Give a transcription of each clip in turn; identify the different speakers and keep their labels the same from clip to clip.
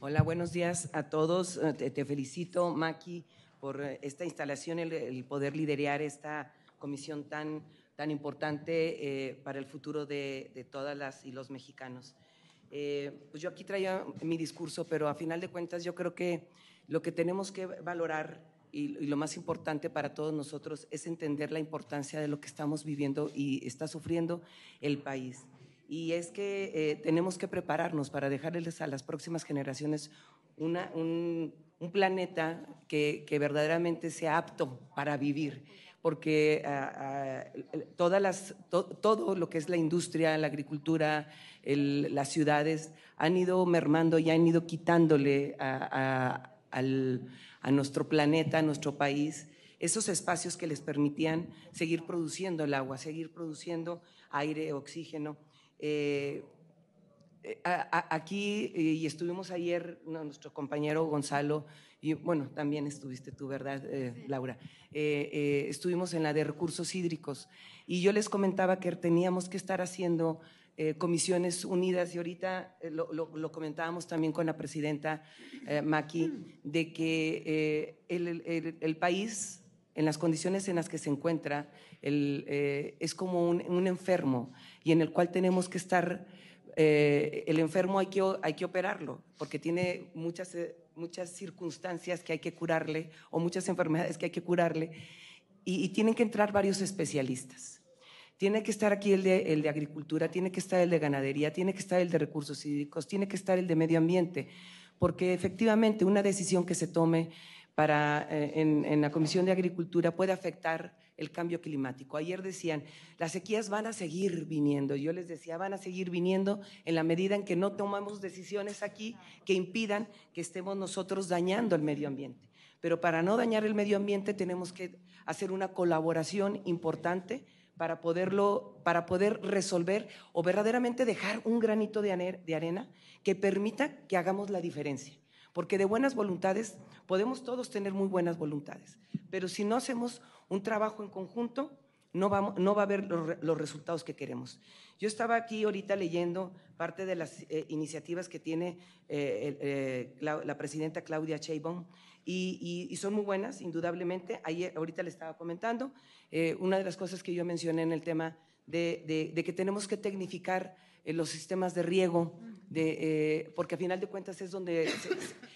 Speaker 1: Hola, buenos días a todos. Eh, te, felicito, Maki, por eh, esta instalación, el, poder liderear esta comisión tan, tan importante eh, para el futuro de, todas las y los mexicanos. pues yo aquí traía mi discurso, pero a final de cuentas yo creo que lo que tenemos que valorar y lo más importante para todos nosotros es entender la importancia de lo que estamos viviendo y está sufriendo el país y es que eh, tenemos que prepararnos para dejarles a las próximas generaciones un, planeta que, verdaderamente sea apto para vivir, porque ah, ah, todas las, todo lo que es la industria, la agricultura, las ciudades han ido mermando y han ido quitándole a nuestro planeta, a nuestro país, esos espacios que les permitían seguir produciendo el agua, seguir produciendo aire, oxígeno eh, eh, aquí, eh, y estuvimos ayer, nuestro compañero Gonzalo, y bueno, también estuviste tú, ¿verdad, Laura? estuvimos en la de recursos hídricos y yo les comentaba que teníamos que estar haciendo comisiones unidas y ahorita lo, comentábamos también con la presidenta Maki, de que el país en las condiciones en las que se encuentra, eh, es como un, enfermo y en el cual tenemos que estar, eh, el enfermo hay que, hay que operarlo, porque tiene muchas, eh, muchas circunstancias que hay que curarle o muchas enfermedades que hay que curarle y, tienen que entrar varios especialistas. Tiene que estar aquí el el de, agricultura, tiene que estar el de ganadería, tiene que estar el de recursos hídricos, tiene que estar el de medio ambiente, porque efectivamente una decisión que se tome para, eh, en, la Comisión de Agricultura puede afectar el cambio climático. Ayer decían, las sequías van a seguir viniendo. Yo les decía, van a seguir viniendo en la medida en que no tomamos decisiones aquí que impidan que estemos nosotros dañando el medio ambiente. Pero para no dañar el medio ambiente tenemos que hacer una colaboración importante para, poderlo, para poder resolver o verdaderamente dejar un granito de, arena que permita que hagamos la diferencia porque de buenas voluntades podemos todos tener muy buenas voluntades, pero si no hacemos un trabajo en conjunto, no, vamos, no va a haber los, resultados que queremos. Yo estaba aquí ahorita leyendo parte de las eh, iniciativas que tiene eh, eh, la, presidenta Claudia Sheinbaum y, son muy buenas, indudablemente. Ahí, ahorita le estaba comentando una de las cosas que yo mencioné en el tema de, que tenemos que tecnificar eh, los sistemas de riego, de, eh, porque a final de cuentas es donde,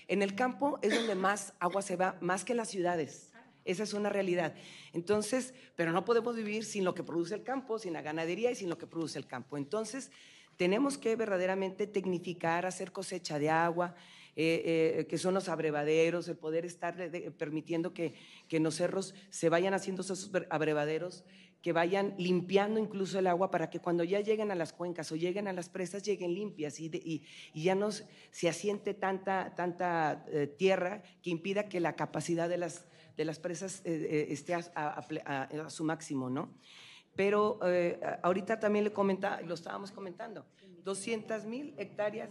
Speaker 1: en el campo es donde más agua se va, más que en las ciudades. Esa es una realidad. Entonces, pero no podemos vivir sin lo que produce el campo, sin la ganadería y sin lo que produce el campo. Entonces, tenemos que verdaderamente tecnificar, hacer cosecha de agua, eh, eh, que son los abrevaderos, el poder estar permitiendo que, que en los cerros se vayan haciendo esos abrevaderos, que vayan limpiando incluso el agua para que cuando ya lleguen a las cuencas o lleguen a las presas lleguen limpias y, y, ya no se asiente tanta, tanta eh, tierra que impida que la capacidad de las, de las presas esté a, su máximo, ¿no? Pero ahorita también le comentaba, lo estábamos comentando, 200 mil hectáreas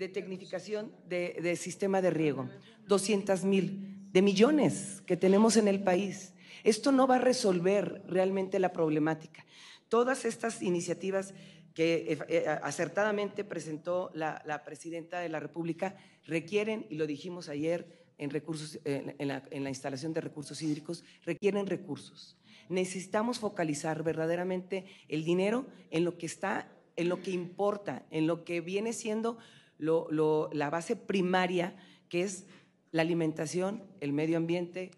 Speaker 1: de tecnificación de, sistema de riego, 200 mil, de millones que tenemos en el país. Esto no va a resolver realmente la problemática. Todas estas iniciativas que eh, eh, acertadamente presentó la, presidenta de la República requieren, y lo dijimos ayer, en, recursos, en, la, instalación de recursos hídricos requieren recursos. Necesitamos focalizar verdaderamente el dinero en lo que está, en lo que importa, en lo que viene siendo la base primaria, que es la alimentación, el medio ambiente,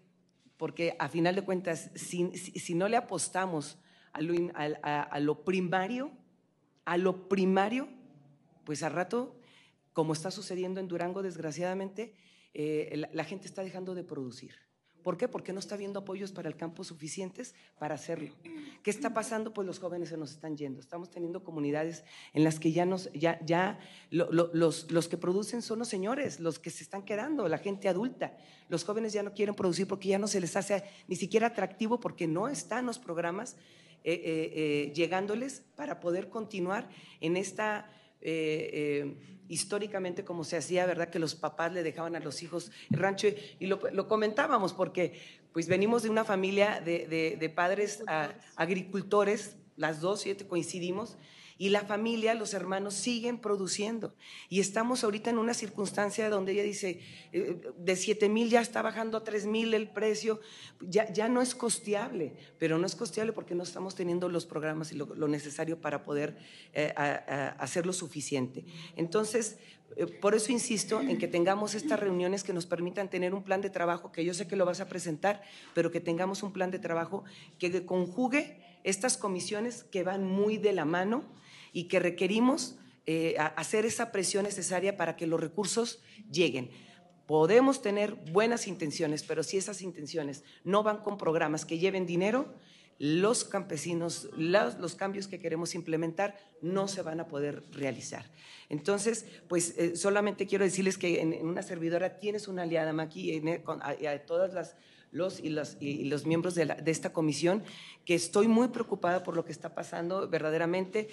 Speaker 1: porque a final de cuentas, si, no le apostamos a lo, primario, a lo primario, pues al rato, como está sucediendo en Durango, desgraciadamente, eh, la gente está dejando de producir. ¿Por qué? Porque no está habiendo apoyos para el campo suficientes para hacerlo. ¿Qué está pasando? Pues los jóvenes se nos están yendo. Estamos teniendo comunidades en las que ya, los, que producen son los señores, los que se están quedando, la gente adulta. Los jóvenes ya no quieren producir porque ya no se les hace ni siquiera atractivo porque no están los programas eh, eh, eh, llegándoles para poder continuar en esta eh, eh, históricamente como se hacía, ¿verdad? Que los papás le dejaban a los hijos el rancho y, lo, comentábamos porque pues venimos de una familia de, de, padres agricultores, las dos, siete coincidimos y la familia, los hermanos siguen produciendo. Y estamos ahorita en una circunstancia donde ella dice, eh, de 7 mil ya está bajando a 3 mil el precio, ya, ya, no es costeable, pero no es costeable porque no estamos teniendo los programas y lo, necesario para poder eh, hacer lo suficiente. Entonces, eh, por eso insisto en que tengamos estas reuniones que nos permitan tener un plan de trabajo, que yo sé que lo vas a presentar, pero que tengamos un plan de trabajo que conjugue estas comisiones que van muy de la mano y que requerimos eh, hacer esa presión necesaria para que los recursos lleguen. Podemos tener buenas intenciones, pero si esas intenciones no van con programas que lleven dinero, los campesinos, los, cambios que queremos implementar no se van a poder realizar. Entonces, pues eh, solamente quiero decirles que en, una servidora tienes una aliada, maqui, en, eh, a, todas las los y, las, y los miembros de, esta comisión, que estoy muy preocupada por lo que está pasando verdaderamente.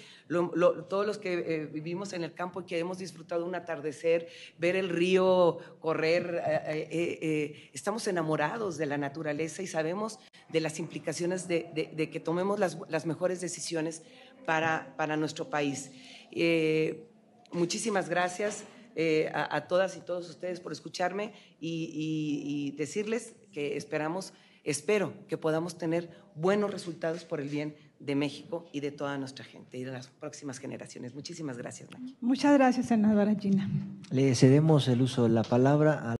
Speaker 1: todos los que eh, vivimos en el campo y que hemos disfrutado un atardecer, ver el río correr, eh, eh, estamos enamorados de la naturaleza y sabemos de las implicaciones de, que tomemos las, las, mejores decisiones para, para nuestro país. muchísimas gracias. a, todas y todos ustedes por escucharme y decirles que esperamos, espero que podamos tener buenos resultados por el bien de México y de toda nuestra gente y de las próximas generaciones. Muchísimas gracias, Muchas gracias, senadora Gina. Le cedemos el uso de la palabra a